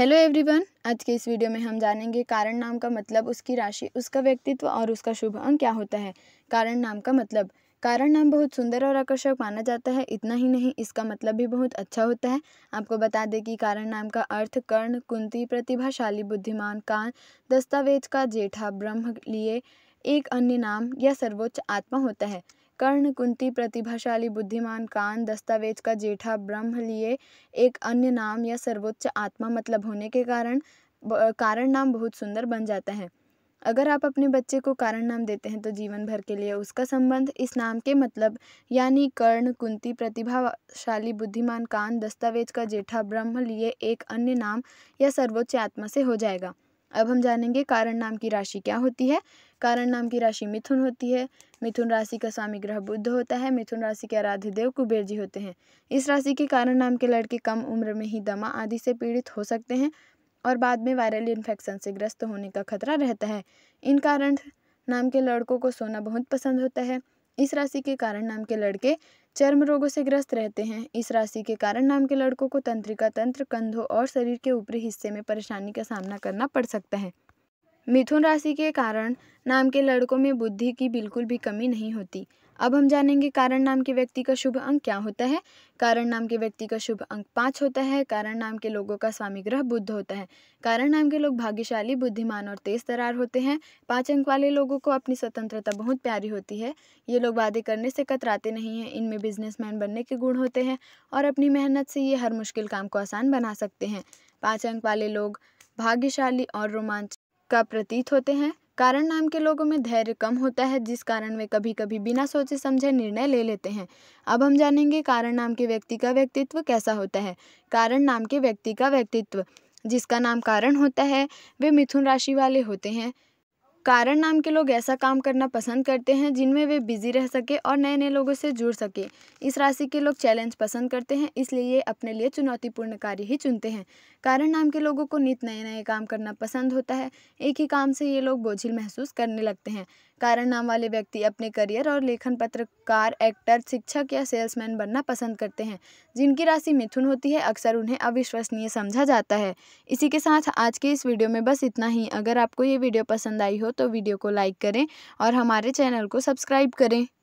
hello everyone आज के इस वीडियो में हम जानेंगे कारण नाम का मतलब उसकी राशि उसका व्यक्तित्व और उसका शुभ अंग क्या होता है कारण नाम का मतलब कारण नाम बहुत सुंदर और आकर्षक माना जाता है इतना ही नहीं इसका मतलब भी बहुत अच्छा होता है आपको बता दें कि कारण नाम का अर्थ कर्ण कुंती प्रतिभाशाली बुद्धिमान कान दस्तावेज का जेठा ब्रह्म लिए एक अन्य नाम या सर्वोच्च आत्मा होता है कर्ण कुंती प्रतिभाशाली बुद्धिमान कान दस्तावेज का जेठा ब्रह्म लिए एक अन्य नाम या सर्वोच्च आत्मा मतलब होने के कारण कारण नाम बहुत सुंदर बन जाता है अगर आप अपने बच्चे को कारण नाम देते हैं तो जीवन भर के लिए उसका संबंध इस नाम के मतलब यानी कर्ण कुंती प्रतिभाशाली बुद्धिमान कान दस्तावेज का जेठा ब्रह्म लिए एक अन्य नाम या सर्वोच्च आत्मा से हो जाएगा अब हम जानेंगे कारण नाम की राशि क्या होती है कारण नाम की राशि मिथुन होती है मिथुन राशि का स्वामी ग्रह बुद्ध होता है मिथुन राशि के आराध्य देव कुबेर जी होते हैं इस राशि के कारण नाम के लड़के कम उम्र में ही दमा आदि से पीड़ित हो सकते हैं और बाद में वायरल इन्फेक्शन से ग्रस्त होने का खतरा रहता है इन कारण नाम के लड़कों को सोना बहुत पसंद होता है इस राशि के कारण नाम के लड़के चर्म रोगों से ग्रस्त रहते हैं इस राशि के कारण नाम के लड़कों को तंत्रिका तंत्र कंधों और शरीर के ऊपरी हिस्से में परेशानी का सामना करना पड़ सकता है मिथुन राशि के कारण नाम के लड़कों में बुद्धि की बिल्कुल भी कमी नहीं होती अब हम जानेंगे कारण नाम के व्यक्ति का शुभ अंक क्या होता है कारण नाम के व्यक्ति का शुभ अंक पाँच होता है कारण नाम के लोगों का स्वामी ग्रह बुद्ध होता है कारण नाम के लोग भाग्यशाली बुद्धिमान और तेज तरार होते हैं पाँच अंक वाले लोगों को अपनी स्वतंत्रता बहुत प्यारी होती है ये लोग वादे करने से कतराते नहीं हैं इनमें बिजनेसमैन बनने के गुण होते हैं और अपनी मेहनत से ये हर मुश्किल काम को आसान बना सकते हैं पाँच अंक वाले लोग भाग्यशाली और रोमांच का प्रतीत होते हैं कारण नाम के लोगों में धैर्य कम होता है जिस कारण वे कभी कभी बिना सोचे समझे निर्णय ले लेते हैं अब हम जानेंगे कारण नाम के व्यक्ति का व्यक्तित्व कैसा होता है कारण नाम के व्यक्ति का व्यक्तित्व जिसका नाम कारण होता है वे मिथुन राशि वाले होते हैं कारण नाम के लोग ऐसा काम करना पसंद करते हैं जिनमें वे बिजी रह सके और नए नए लोगों से जुड़ सके इस राशि के लोग चैलेंज पसंद करते हैं इसलिए ये अपने लिए चुनौतीपूर्ण कार्य ही चुनते हैं कारण नाम के लोगों को नित नए नए काम करना पसंद होता है एक ही काम से ये लोग बोझिल महसूस करने लगते हैं कारण नाम वाले व्यक्ति अपने करियर और लेखन पत्र पत्रकार एक्टर शिक्षक या सेल्समैन बनना पसंद करते हैं जिनकी राशि मिथुन होती है अक्सर उन्हें अविश्वसनीय समझा जाता है इसी के साथ आज के इस वीडियो में बस इतना ही अगर आपको ये वीडियो पसंद आई हो तो वीडियो को लाइक करें और हमारे चैनल को सब्सक्राइब करें